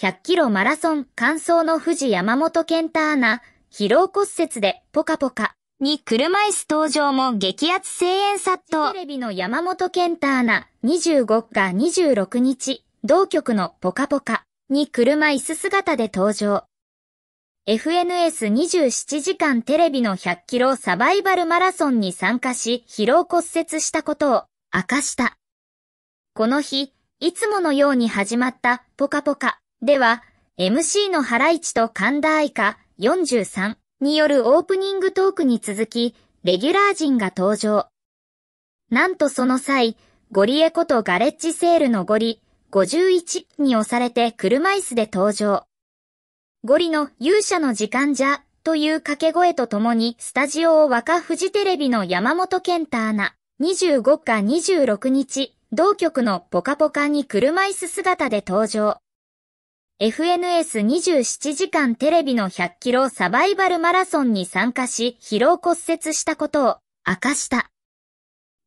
100キロマラソン完走の富士山本健太アナ、疲労骨折でポカポカ。に車椅子登場も激圧声援殺到。テレビの山本健太アナ、25日26日、同局のポカポカに車椅子姿で登場。FNS27 時間テレビの100キロサバイバルマラソンに参加し、疲労骨折したことを明かした。この日、いつものように始まったポカポカ。では、MC の原市と神田愛花43によるオープニングトークに続き、レギュラー陣が登場。なんとその際、ゴリエことガレッジセールのゴリ51に押されて車椅子で登場。ゴリの勇者の時間じゃという掛け声とともにスタジオを若富士テレビの山本健太アナ25か26日同局のポカポカに車椅子姿で登場。FNS27 時間テレビの100キロサバイバルマラソンに参加し疲労骨折したことを明かした。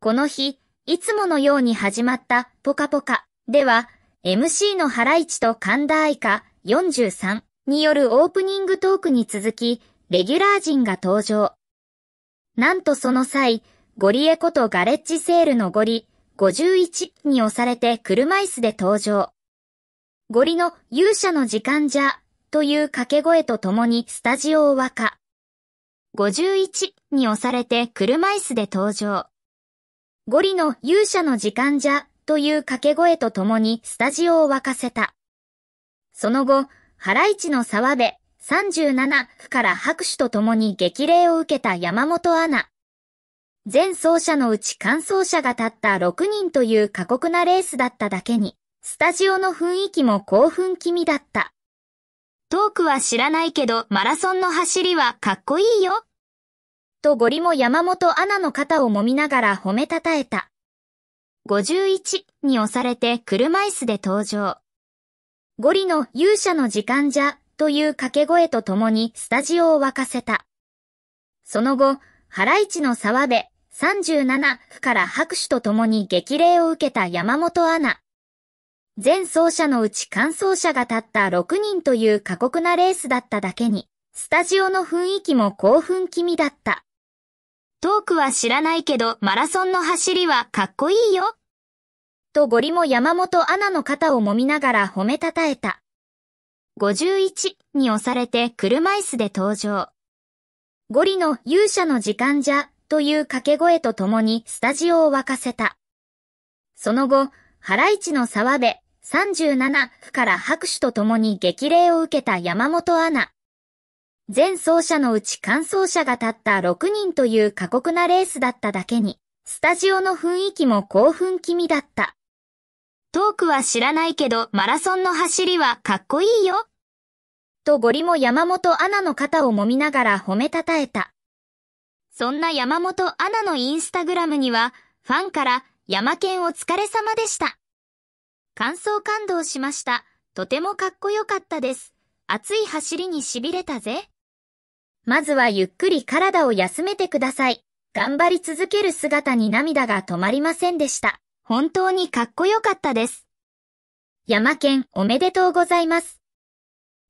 この日、いつものように始まったポカポカでは MC の原市と神田愛花43によるオープニングトークに続きレギュラー陣が登場。なんとその際、ゴリエことガレッジセールのゴリ51に押されて車椅子で登場。ゴリの勇者の時間じゃ、という掛け声とともにスタジオを沸か。51に押されて車椅子で登場。ゴリの勇者の時間じゃ、という掛け声とともにスタジオを沸かせた。その後、ハライチの沢部37区から拍手とともに激励を受けた山本アナ。全走者のうち完走者がたった6人という過酷なレースだっただけに、スタジオの雰囲気も興奮気味だった。トークは知らないけど、マラソンの走りはかっこいいよ。とゴリも山本アナの肩を揉みながら褒めたたえた。51に押されて車椅子で登場。ゴリの勇者の時間じゃという掛け声とともにスタジオを沸かせた。その後、原市の沢部37区から拍手とともに激励を受けた山本アナ。全走者のうち完走者が立った6人という過酷なレースだっただけに、スタジオの雰囲気も興奮気味だった。トークは知らないけど、マラソンの走りはかっこいいよ。とゴリも山本アナの肩を揉みながら褒めたたえた。51に押されて車椅子で登場。ゴリの勇者の時間じゃという掛け声とともにスタジオを沸かせた。その後、ハライチの沢部、37区から拍手とともに激励を受けた山本アナ。全走者のうち完走者がたった6人という過酷なレースだっただけに、スタジオの雰囲気も興奮気味だった。トークは知らないけど、マラソンの走りはかっこいいよ。とゴリも山本アナの肩を揉みながら褒めたたえた。そんな山本アナのインスタグラムには、ファンから山県お疲れ様でした。感想感動しました。とてもかっこよかったです。熱い走りに痺れたぜ。まずはゆっくり体を休めてください。頑張り続ける姿に涙が止まりませんでした。本当にかっこよかったです。山県おめでとうございます。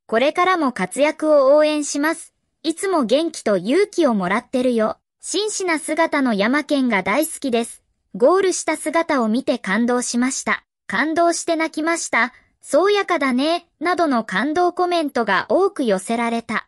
これからも活躍を応援します。いつも元気と勇気をもらってるよ。真摯な姿の山県が大好きです。ゴールした姿を見て感動しました。感動して泣きました。そうやかだね、などの感動コメントが多く寄せられた。